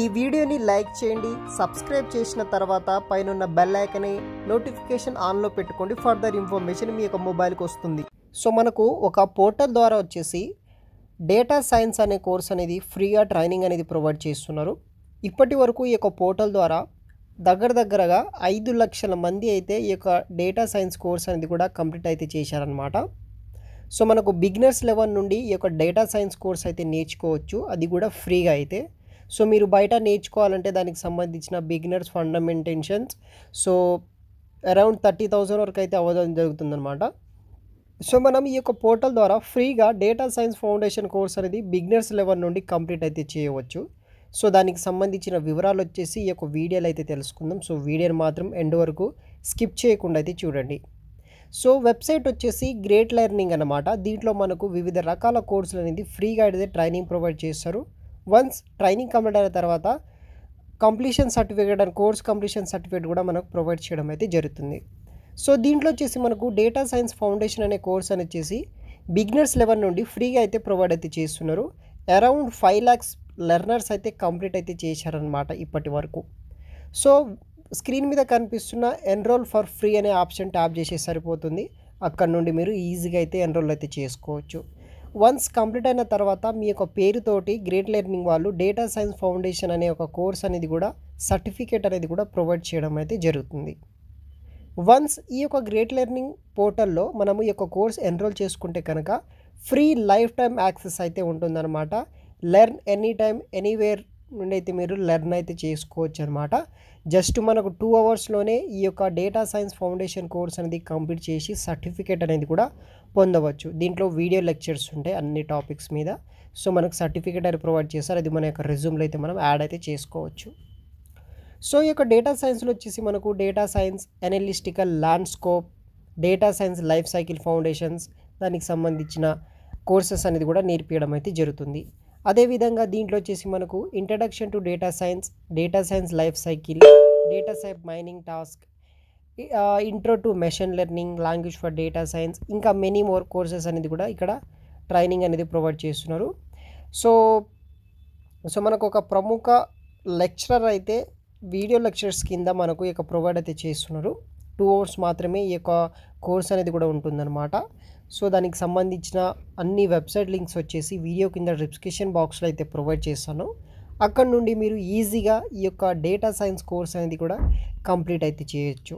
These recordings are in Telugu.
ఈ వీడియోని లైక్ చేయండి సబ్స్క్రైబ్ చేసిన తర్వాత పైన బెల్ ఐకన్ నోటిఫికేషన్ ఆన్లో పెట్టుకోండి ఫర్దర్ ఇన్ఫర్మేషన్ మీ యొక్క మొబైల్కి వస్తుంది సో మనకు ఒక పోర్టల్ ద్వారా వచ్చేసి డేటా సైన్స్ అనే కోర్స్ అనేది ఫ్రీగా ట్రైనింగ్ అనేది ప్రొవైడ్ చేస్తున్నారు ఇప్పటి వరకు ఈ యొక్క పోర్టల్ ద్వారా దగ్గర దగ్గరగా ఐదు లక్షల మంది అయితే ఈ యొక్క డేటా సైన్స్ కోర్స్ అనేది కూడా కంప్లీట్ అయితే చేశారనమాట సో మనకు బిగినర్స్ లెవెల్ నుండి ఈ యొక్క డేటా సైన్స్ కోర్స్ అయితే నేర్చుకోవచ్చు అది కూడా ఫ్రీగా అయితే సో మీరు బయట నేర్చుకోవాలంటే దానికి సంబంధించిన బిగినర్స్ ఫండమెంటేషన్స్ సో అరౌండ్ థర్టీ థౌజండ్ వరకు అయితే అవ్వడం జరుగుతుందన్నమాట సో మనం ఈ యొక్క పోర్టల్ ద్వారా ఫ్రీగా డేటా సైన్స్ ఫౌండేషన్ కోర్స్ అనేది బిగినర్స్ లెవెల్ నుండి కంప్లీట్ అయితే చేయవచ్చు సో దానికి సంబంధించిన వివరాలు వచ్చేసి ఈ యొక్క వీడియోలు అయితే తెలుసుకుందాం సో వీడియోని మాత్రం ఎండ్ వరకు స్కిప్ చేయకుండా అయితే చూడండి సో వెబ్సైట్ వచ్చేసి గ్రేట్ లెర్నింగ్ అనమాట దీంట్లో మనకు వివిధ రకాల కోర్సులు అనేది ఫ్రీగా అయితే ట్రైనింగ్ ప్రొవైడ్ చేస్తారు వన్స్ ట్రైనింగ్ కంప్లీట్ అయిన తర్వాత completion certificate and course completion certificate కూడా మనకు ప్రొవైడ్ చేయడం అయితే జరుగుతుంది సో దీంట్లో వచ్చేసి మనకు డేటా సైన్స్ ఫౌండేషన్ అనే కోర్స్ అని వచ్చేసి బిగినర్స్ లెవెల్ నుండి ఫ్రీగా అయితే ప్రొవైడ్ అయితే చేస్తున్నారు అరౌండ్ ఫైవ్ ల్యాక్స్ లెర్నర్స్ అయితే కంప్లీట్ అయితే చేశారనమాట ఇప్పటి వరకు సో స్క్రీన్ మీద కనిపిస్తున్న ఎన్రోల్ ఫర్ ఫ్రీ అనే ఆప్షన్ ట్యాప్ చేసే సరిపోతుంది అక్కడ నుండి మీరు ఈజీగా అయితే ఎన్రోల్ అయితే చేసుకోవచ్చు వన్స్ కంప్లీట్ అయిన తర్వాత మీ యొక్క పేరుతోటి గ్రేట్ లెర్నింగ్ వాళ్ళు డేటా సైన్స్ ఫౌండేషన్ అనే ఒక కోర్స్ అనేది కూడా సర్టిఫికేట్ అనేది కూడా ప్రొవైడ్ చేయడం అయితే జరుగుతుంది వన్స్ ఈ యొక్క గ్రేట్ లెర్నింగ్ పోర్టల్లో మనము ఈ యొక్క కోర్స్ ఎన్రోల్ చేసుకుంటే కనుక ఫ్రీ లైఫ్ టైం యాక్సెస్ అయితే ఉంటుందన్నమాట లెర్న్ ఎనీ టైమ్ ఎనీవేర్ నుండి అయితే మీరు లెర్న్ అయితే చేసుకోవచ్చు అనమాట జస్ట్ మనకు టూ అవర్స్లోనే ఈ యొక్క డేటా సైన్స్ ఫౌండేషన్ కోర్స్ అనేది కంప్లీట్ చేసి సర్టిఫికేట్ అనేది కూడా పొందవచ్చు దీంట్లో వీడియో లెక్చర్స్ ఉంటాయి అన్ని టాపిక్స్ మీద సో మనకు సర్టిఫికేట్ అనేది ప్రొవైడ్ చేస్తారు అది మన యొక్క రెజ్యూమ్లో అయితే మనం యాడ్ అయితే చేసుకోవచ్చు సో ఈ యొక్క డేటా సైన్స్లో వచ్చేసి మనకు data science analytical landscape data science life cycle foundations దానికి సంబంధించిన కోర్సెస్ అనేది కూడా నేర్పించడం అయితే జరుగుతుంది అదేవిధంగా దీంట్లో వచ్చేసి మనకు introduction to data science data science life cycle data సైప్ mining task intro to machine learning language for data science ఇంకా మెనీ మోర్ కోర్సెస్ అనేది కూడా ఇక్కడ ట్రైనింగ్ అనేది ప్రొవైడ్ చేస్తున్నారు సో సో మనకు ఒక ప్రముఖ లెక్చరర్ అయితే వీడియో లెక్చర్స్ కింద మనకు ఇక ప్రొవైడ్ అయితే చేస్తున్నారు టూ అవర్స్ మాత్రమే ఈ యొక్క కోర్స్ అనేది కూడా ఉంటుందన్నమాట సో దానికి సంబంధించిన అన్ని వెబ్సైట్ లింక్స్ వచ్చేసి వీడియో కింద డిస్క్రిప్షన్ బాక్స్లో అయితే ప్రొవైడ్ చేస్తాను అక్కడ నుండి మీరు ఈజీగా ఈ యొక్క డేటా సైన్స్ కోర్స్ అనేది కూడా కంప్లీట్ అయితే చేయొచ్చు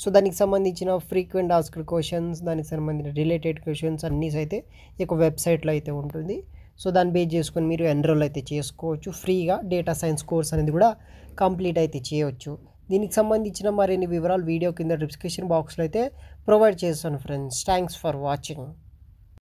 సో దానికి సంబంధించిన ఫ్రీక్వెంట్ ఆస్క్డ్ క్వశ్చన్స్ దానికి సంబంధించిన రిలేటెడ్ క్వశ్చన్స్ అన్నీ అయితే ఈ యొక్క వెబ్సైట్లో అయితే ఉంటుంది సో దాన్ని బేస్ చేసుకొని మీరు ఎన్రోల్ అయితే చేసుకోవచ్చు ఫ్రీగా డేటా సైన్స్ కోర్స్ అనేది కూడా కంప్లీట్ అయితే చేయవచ్చు దీనికి సంబంధించిన మరిన్ని వివరాలు వీడియో కింద డిస్క్రిప్షన్ బాక్స్లో అయితే ప్రొవైడ్ చేస్తాను ఫ్రెండ్స్ థ్యాంక్స్ ఫర్ వాచింగ్